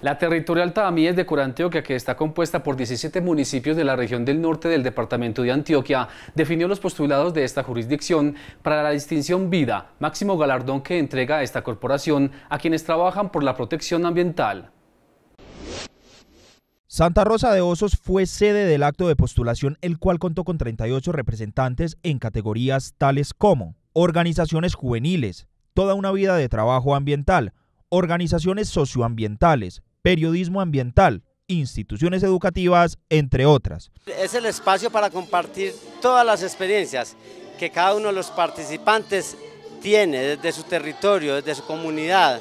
La territorial Tadamíes de Corantioquia, que está compuesta por 17 municipios de la región del norte del departamento de Antioquia, definió los postulados de esta jurisdicción para la distinción vida, máximo galardón que entrega esta corporación a quienes trabajan por la protección ambiental. Santa Rosa de Osos fue sede del acto de postulación, el cual contó con 38 representantes en categorías tales como organizaciones juveniles, toda una vida de trabajo ambiental, organizaciones socioambientales, periodismo ambiental, instituciones educativas, entre otras. Es el espacio para compartir todas las experiencias que cada uno de los participantes tiene desde su territorio, desde su comunidad,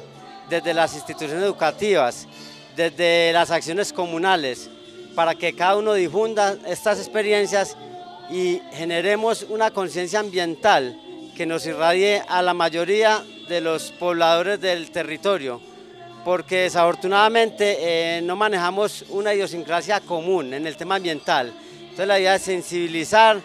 desde las instituciones educativas, desde las acciones comunales, para que cada uno difunda estas experiencias y generemos una conciencia ambiental que nos irradie a la mayoría de los pobladores del territorio porque desafortunadamente eh, no manejamos una idiosincrasia común en el tema ambiental. Entonces la idea es sensibilizar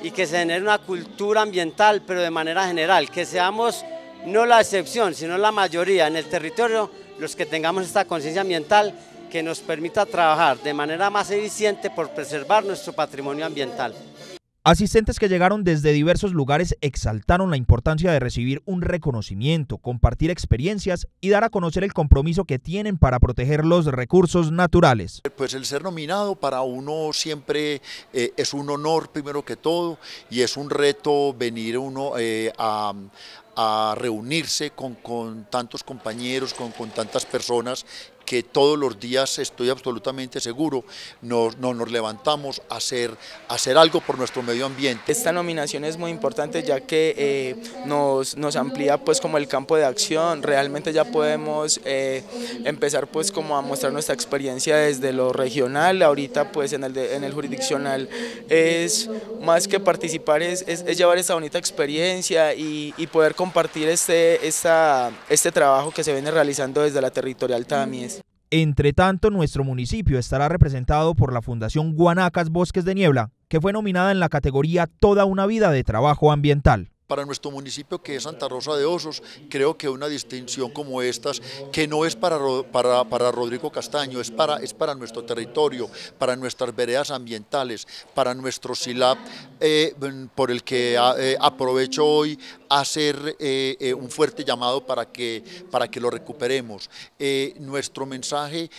y que se genere una cultura ambiental, pero de manera general, que seamos no la excepción, sino la mayoría en el territorio, los que tengamos esta conciencia ambiental que nos permita trabajar de manera más eficiente por preservar nuestro patrimonio ambiental. Asistentes que llegaron desde diversos lugares exaltaron la importancia de recibir un reconocimiento, compartir experiencias y dar a conocer el compromiso que tienen para proteger los recursos naturales. Pues el ser nominado para uno siempre eh, es un honor primero que todo y es un reto venir uno eh, a, reunirse con, tantos compañeros, con tantas personas que todos los días estoy absolutamente seguro, nos, nos, levantamos a hacer, hacer algo por nuestro medio ambiente. Esta nominación es muy importante ya que eh, nos, nos, amplía pues como el campo de acción, realmente ya podemos eh, empezar pues como a mostrar nuestra experiencia desde lo regional, ahorita pues en el, en el jurisdiccional es más que participar, es, llevar esta bonita experiencia y, poder compartir este, este trabajo que se viene realizando desde la territorial Tamies. Entre tanto, nuestro municipio estará representado por la Fundación Guanacas Bosques de Niebla, que fue nominada en la categoría Toda una vida de trabajo ambiental para nuestro municipio que es Santa Rosa de Osos, creo que una distinción como estas, que no es para, para, para Rodrigo Castaño, es para, es para nuestro territorio, para nuestras veredas ambientales, para nuestro SILAP, eh, por el que eh, aprovecho hoy hacer eh, un fuerte llamado para que, para que lo recuperemos. nuestro mensaje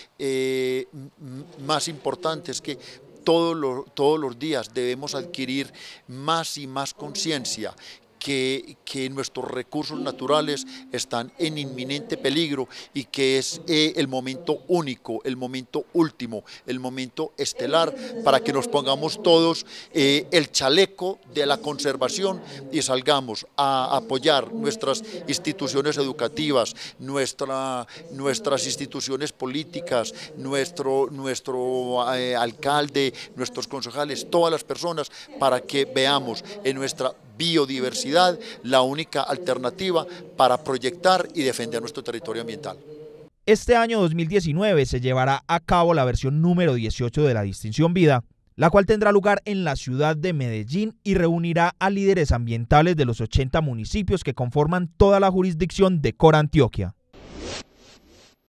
más importante es que todos todos los días debemos adquirir más y más conciencia que, nuestros recursos naturales están en inminente peligro y que es eh, el momento único, el momento último, el momento estelar para que nos pongamos todos eh, el chaleco de la conservación y salgamos a apoyar nuestras instituciones educativas, nuestra, nuestras instituciones políticas, nuestro, nuestro eh, alcalde, nuestros concejales, todas las personas, para que veamos en nuestra biodiversidad la única alternativa para proyectar y defender nuestro territorio ambiental. Este año 2019 se llevará a cabo la versión número 18 de la distinción vida, la cual tendrá lugar en la ciudad de Medellín y reunirá a líderes ambientales de los 80 municipios que conforman toda la jurisdicción de Cora Antioquia.